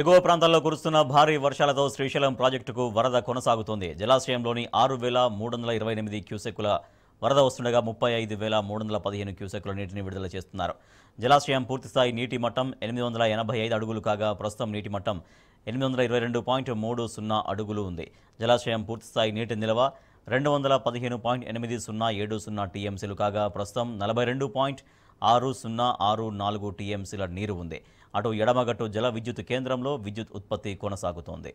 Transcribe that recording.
ఎగువ ప్రాంతాల్లో కురుస్తున్న భారీ వర్షాలతో శ్రీశైలం ప్రాజెక్టుకు వరద కొనసాగుతోంది జలాశయంలోని ఆరు వేల మూడు వందల ఇరవై ఎనిమిది క్యూసెక్కుల వరద వస్తుండగా ముప్పై ఐదు వేల మూడు వందల పదిహేను క్యూసెక్కుల నీటిని విడుదల చేస్తున్నారు జలాశయం పూర్తిస్థాయి నీటి మట్టం ఎనిమిది వందల ఎనభై ఐదు అడుగులు కాగా ప్రస్తుతం నీటి మట్టం ఎనిమిది వందల ఇరవై రెండు పాయింట్ మూడు సున్నా అడుగులు ఉంది జలాశయం పూర్తిస్థాయి నీటి నిల్వ రెండు వందల పదిహేను పాయింట్ ఎనిమిది సున్నా ఏడు సున్నా టీఎంసీలు కాగా ప్రస్తుతం నలభై రెండు పాయింట్ ఆరు సున్నా ఆరు నాలుగు టీఎంసీల నీరు ఉంది అటు ఎడమగట్టు జల విద్యుత్ కేంద్రంలో విద్యుత్ ఉత్పత్తి కొనసాగుతోంది